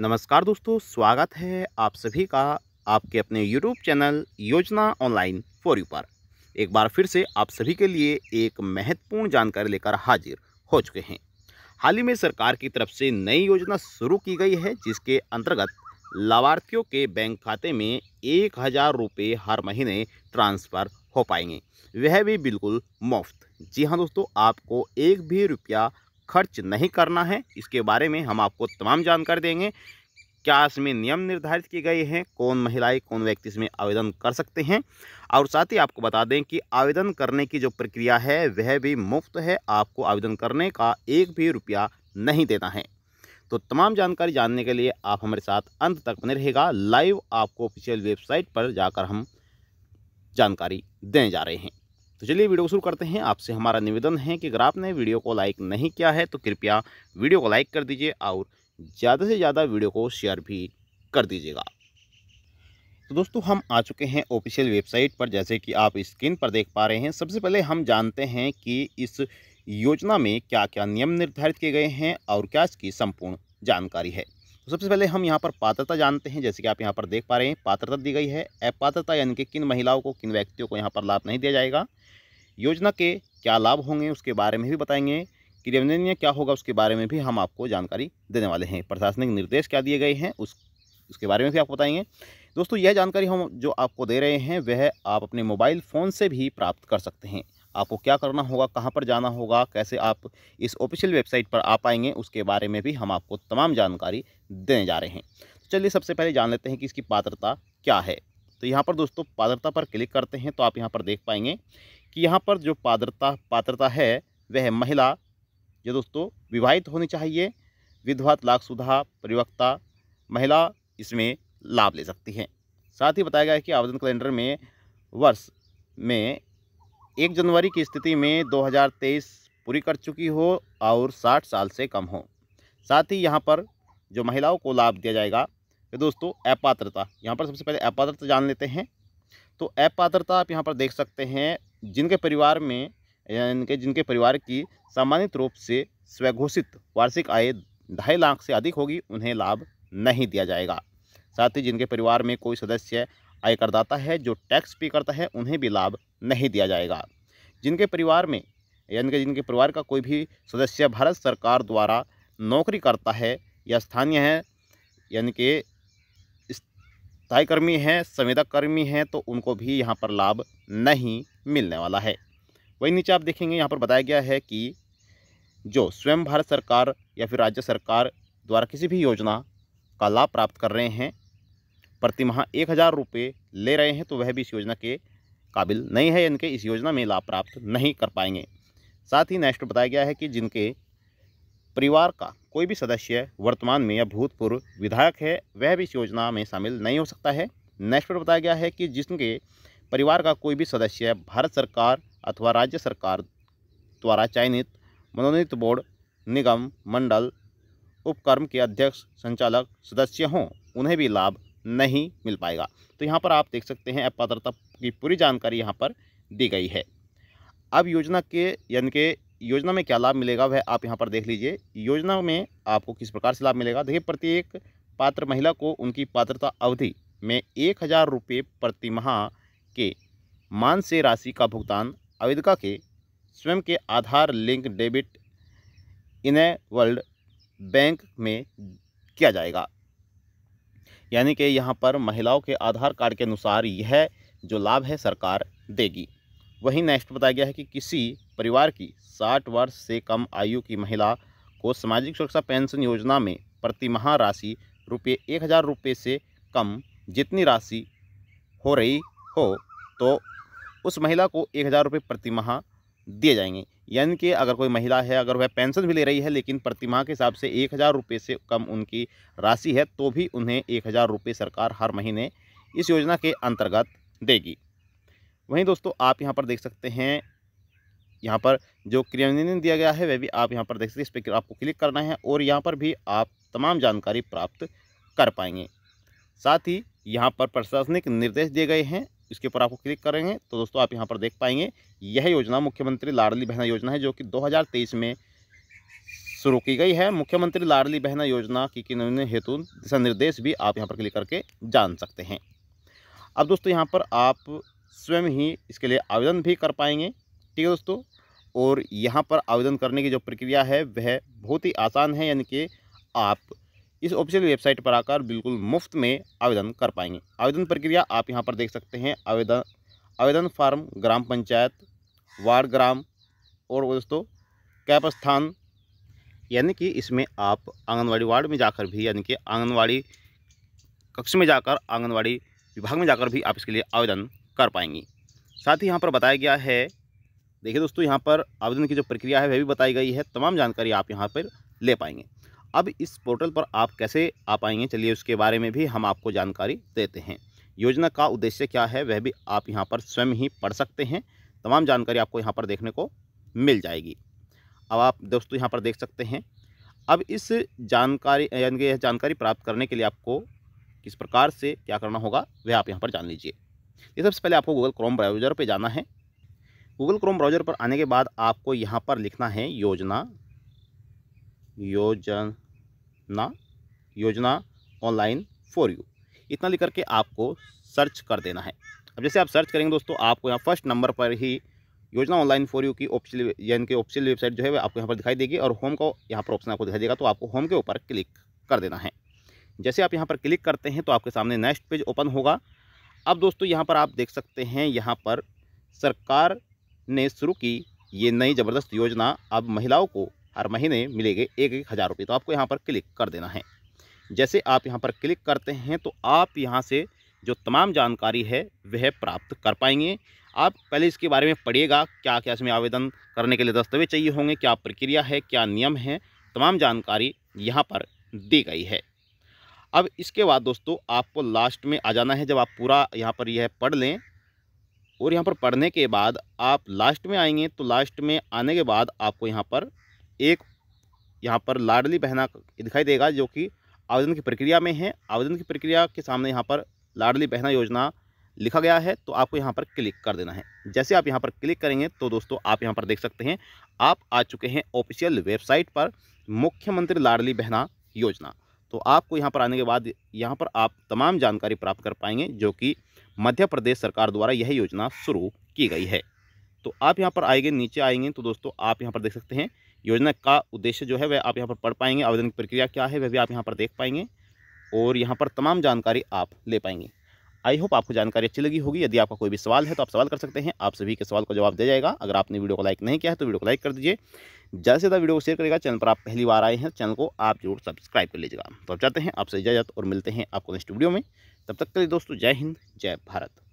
नमस्कार दोस्तों स्वागत है आप सभी का आपके अपने यूट्यूब चैनल योजना ऑनलाइन फॉर यू पर एक बार फिर से आप सभी के लिए एक महत्वपूर्ण जानकारी लेकर हाजिर हो चुके हैं हाल ही में सरकार की तरफ से नई योजना शुरू की गई है जिसके अंतर्गत लाभार्थियों के बैंक खाते में एक हज़ार रुपये हर महीने ट्रांसफ़र हो पाएंगे वह भी बिल्कुल मुफ्त जी हाँ दोस्तों आपको एक भी रुपया खर्च नहीं करना है इसके बारे में हम आपको तमाम जानकारी देंगे क्या इसमें नियम निर्धारित किए गए हैं कौन महिलाएं कौन व्यक्ति इसमें आवेदन कर सकते हैं और साथ ही आपको बता दें कि आवेदन करने की जो प्रक्रिया है वह भी मुफ्त है आपको आवेदन करने का एक भी रुपया नहीं देना है तो तमाम जानकारी जानने के लिए आप हमारे साथ अंत तक बने रहेगा लाइव आपको ऑफिशियल वेबसाइट पर जाकर हम जानकारी देने जा रहे हैं तो चलिए वीडियो शुरू करते हैं आपसे हमारा निवेदन है कि अगर आपने वीडियो को लाइक नहीं किया है तो कृपया वीडियो को लाइक कर दीजिए और ज़्यादा से ज़्यादा वीडियो को शेयर भी कर दीजिएगा तो दोस्तों हम आ चुके हैं ऑफिशियल वेबसाइट पर जैसे कि आप स्क्रीन पर देख पा रहे हैं सबसे पहले हम जानते हैं कि इस योजना में क्या क्या नियम निर्धारित किए गए हैं और क्या इसकी संपूर्ण जानकारी है तो सबसे पहले हम यहाँ पर पात्रता जानते हैं जैसे कि आप यहाँ पर देख पा रहे हैं पात्रता दी गई है अपात्रता यानी कि किन महिलाओं को किन व्यक्तियों को यहाँ पर लाभ नहीं दिया जाएगा योजना के क्या लाभ होंगे उसके बारे में भी बताएंगे क्रियान्वयन क्या होगा उसके बारे में भी हम आपको जानकारी देने वाले हैं प्रशासनिक निर्देश क्या दिए गए हैं उस उसके बारे में भी आपको बताएंगे दोस्तों यह जानकारी हम जो आपको दे रहे हैं वह आप अपने मोबाइल फ़ोन से भी प्राप्त कर सकते हैं आपको क्या करना होगा कहाँ पर जाना होगा कैसे आप इस ऑफिशियल वेबसाइट पर आ पाएंगे उसके बारे में भी हम आपको तमाम जानकारी देने जा रहे हैं तो चलिए सबसे पहले जान लेते हैं कि इसकी पात्रता क्या है तो यहाँ पर दोस्तों पात्रता पर क्लिक करते हैं तो आप यहाँ पर देख पाएंगे कि यहाँ पर जो पात्रता पात्रता है वह महिला ये दोस्तों विवाहित होनी चाहिए विधवा तलाक सुधा परिवक्ता महिला इसमें लाभ ले सकती है साथ ही बताया गया है कि आवेदन कैलेंडर में वर्ष में एक जनवरी की स्थिति में 2023 पूरी कर चुकी हो और 60 साल से कम हो साथ ही यहाँ पर जो महिलाओं को लाभ दिया जाएगा ये दोस्तों अपात्रता यहाँ पर सबसे पहले अपात्रता जान लेते हैं तो अपात्रता आप यहाँ पर देख सकते हैं जिनके परिवार में यानी कि जिनके परिवार की सामान्य रूप से स्वघोषित वार्षिक आय ढाई लाख से अधिक होगी उन्हें लाभ नहीं दिया जाएगा साथ ही जिनके परिवार में कोई सदस्य आयकरदाता है जो टैक्स पे करता है उन्हें भी लाभ नहीं दिया जाएगा जिनके परिवार में यानी कि जिनके परिवार का कोई भी सदस्य भारत सरकार द्वारा नौकरी करता है या स्थानीय है यानी कि सहायकर्मी हैं कर्मी हैं तो उनको भी यहाँ पर लाभ नहीं मिलने वाला है वहीं नीचे आप देखेंगे यहाँ पर बताया गया है कि जो स्वयं भारत सरकार या फिर राज्य सरकार द्वारा किसी भी योजना का लाभ प्राप्त कर रहे हैं प्रतिमाह एक हज़ार रुपये ले रहे हैं तो वह भी इस योजना के काबिल नहीं है इनके इस योजना में लाभ प्राप्त नहीं कर पाएंगे साथ ही नेक्स्ट बताया गया है कि जिनके परिवार का कोई भी सदस्य वर्तमान में या भूतपूर्व विधायक है वह भी इस योजना में शामिल नहीं हो सकता है नेक्स्ट पर बताया गया है कि जिसके परिवार का कोई भी सदस्य भारत सरकार अथवा राज्य सरकार द्वारा चयनित मनोनीत बोर्ड निगम मंडल उपक्रम के अध्यक्ष संचालक सदस्य हों उन्हें भी लाभ नहीं मिल पाएगा तो यहाँ पर आप देख सकते हैं अपात्रता की पूरी जानकारी यहाँ पर दी गई है अब योजना के यानी कि योजना में क्या लाभ मिलेगा वह आप यहाँ पर देख लीजिए योजना में आपको किस प्रकार से लाभ मिलेगा देखिए प्रत्येक पात्र महिला को उनकी पात्रता अवधि में एक हज़ार रुपये प्रति माह के मान से राशि का भुगतान आवेदिका के स्वयं के Aadhaar link debit in world bank में किया जाएगा यानी कि यहाँ पर महिलाओं के आधार कार्ड के अनुसार यह जो लाभ है सरकार देगी वहीं नेक्स्ट बताया गया है कि किसी परिवार की साठ वर्ष से कम आयु की महिला को सामाजिक सुरक्षा पेंशन योजना में प्रतिमाह राशि रुपये एक हज़ार रुपये से कम जितनी राशि हो रही हो तो उस महिला को एक हज़ार रुपये प्रतिमाह दिए जाएंगे यानी कि अगर कोई महिला है अगर वह पेंशन भी ले रही है लेकिन प्रतिमाह के हिसाब से एक हज़ार रुपये से कम उनकी राशि है तो भी उन्हें एक हज़ार रुपये सरकार हर महीने इस योजना के अंतर्गत देगी वहीं दोस्तों आप यहाँ पर देख सकते हैं यहाँ पर जो क्रियान्वयन दिया गया है वह भी आप यहाँ पर देख सकते हैं इस पर आपको क्लिक करना है और यहाँ पर भी आप तमाम जानकारी प्राप्त कर पाएंगे साथ ही यहाँ पर प्रशासनिक निर्देश दिए गए हैं इसके ऊपर आपको क्लिक करेंगे तो दोस्तों आप यहाँ पर देख पाएंगे यह योजना मुख्यमंत्री लाडली बहना योजना है जो कि 2023 में शुरू की गई है मुख्यमंत्री लाडली बहना योजना की किन्होंने हेतु दिशा निर्देश भी आप यहाँ पर क्लिक करके जान सकते हैं अब दोस्तों यहाँ पर आप स्वयं ही इसके लिए आवेदन भी कर पाएंगे ठीक है दोस्तों और यहाँ पर आवेदन करने की जो प्रक्रिया है वह बहुत ही आसान है यानी कि आप इस ऑफिशियल वेबसाइट पर आकर बिल्कुल मुफ्त में आवेदन कर पाएंगे आवेदन प्रक्रिया आप यहाँ पर देख सकते हैं आवेदन आवेदन फार्म ग्राम पंचायत वार्ड ग्राम और दोस्तों कैप स्थान यानी कि इसमें आप आंगनवाड़ी वार्ड में जाकर भी यानी कि आंगनवाड़ी कक्ष में जाकर आंगनवाड़ी विभाग में जाकर भी आप इसके लिए आवेदन कर पाएंगी साथ ही यहाँ पर बताया गया है देखिए दोस्तों यहाँ पर आवेदन की जो प्रक्रिया है वह भी बताई गई है तमाम जानकारी आप यहाँ पर ले पाएंगे अब इस पोर्टल पर आप कैसे आ पाएंगे चलिए उसके बारे में भी हम आपको जानकारी देते हैं योजना का उद्देश्य क्या है वह भी आप यहाँ पर स्वयं ही पढ़ सकते हैं तमाम जानकारी आपको यहाँ पर देखने को मिल जाएगी अब आप दोस्तों यहाँ पर देख सकते हैं अब इस जानकारी यानी कि यह जानकारी प्राप्त करने के लिए आपको किस प्रकार से क्या करना होगा वह आप यहाँ पर जान लीजिए ये सबसे पहले आपको गूगल क्रोम ब्राउज़र पर जाना है गूगल क्रोम ब्राउज़र पर आने के बाद आपको यहाँ पर लिखना है योजना योजना योजना ऑनलाइन फॉर यू इतना लिख करके आपको सर्च कर देना है अब जैसे आप सर्च करेंगे दोस्तों आपको यहाँ फर्स्ट नंबर पर ही योजना ऑनलाइन फॉर यू की ऑप्शन यानी कि ऑप्शन वेबसाइट जो है वह आपको यहाँ पर दिखाई देगी और होम का यहाँ पर ऑप्शन आपको दिखाई देगा तो आपको होम के ऊपर क्लिक कर देना है जैसे आप यहाँ पर क्लिक करते हैं तो आपके सामने नेक्स्ट पेज ओपन होगा अब दोस्तों यहाँ पर आप देख सकते हैं यहाँ पर सरकार ने शुरू की ये नई ज़बरदस्त योजना अब महिलाओं को हर महीने मिलेगी एक एक हज़ार रुपये तो आपको यहाँ पर क्लिक कर देना है जैसे आप यहाँ पर क्लिक करते हैं तो आप यहाँ से जो तमाम जानकारी है वह प्राप्त कर पाएंगे आप पहले इसके बारे में पढ़िएगा क्या क्या इसमें आवेदन करने के लिए दस्तावेज चाहिए होंगे क्या प्रक्रिया है क्या नियम है तमाम जानकारी यहाँ पर दी गई है अब इसके बाद दोस्तों आपको लास्ट में आ जाना है जब आप पूरा यहाँ पर यह पढ़ लें और यहाँ पर पढ़ने के बाद आप लास्ट में आएंगे तो लास्ट में आने के बाद आपको यहाँ पर एक यहाँ पर लाडली बहना दिखाई देगा जो कि आवेदन की प्रक्रिया में है आवेदन की प्रक्रिया के सामने यहाँ पर लाडली बहना योजना लिखा गया है तो आपको यहाँ पर क्लिक कर देना है जैसे आप यहाँ पर क्लिक करेंगे तो दोस्तों आप यहाँ पर देख सकते हैं आप आ चुके हैं ऑफिशियल वेबसाइट पर मुख्यमंत्री लाडली बहना योजना तो आपको यहाँ पर आने के बाद यहाँ पर आप तमाम जानकारी प्राप्त कर पाएंगे जो कि मध्य प्रदेश सरकार द्वारा यह योजना शुरू की गई है तो आप यहाँ पर आएंगे नीचे आएंगे तो दोस्तों आप यहाँ पर देख सकते हैं योजना का उद्देश्य जो है वह आप यहाँ पर पढ़ पाएंगे आवेदन की प्रक्रिया क्या है वह भी आप यहाँ पर देख पाएंगे और यहाँ पर तमाम जानकारी आप ले पाएंगे आई होप आपको जानकारी अच्छी लगी होगी यदि आपका कोई भी सवाल है तो आप सवाल कर सकते हैं आप सभी के सवाल का जवाब दिया जाएगा अगर आपने वीडियो को लाइक नहीं किया है तो वीडियो को लाइक कर दीजिए ज़्यादा से ज़्यादा वीडियो को शेयर करेगा चैनल पर आप पहली बार आए हैं तो चैनल को आप जरूर सब्सक्राइब कर लीजिएगा तो आप जाते हैं आपसे इजाजत और मिलते हैं आपको नेक्स्ट वीडियो में तब तक के लिए दोस्तों जय हिंद जय भारत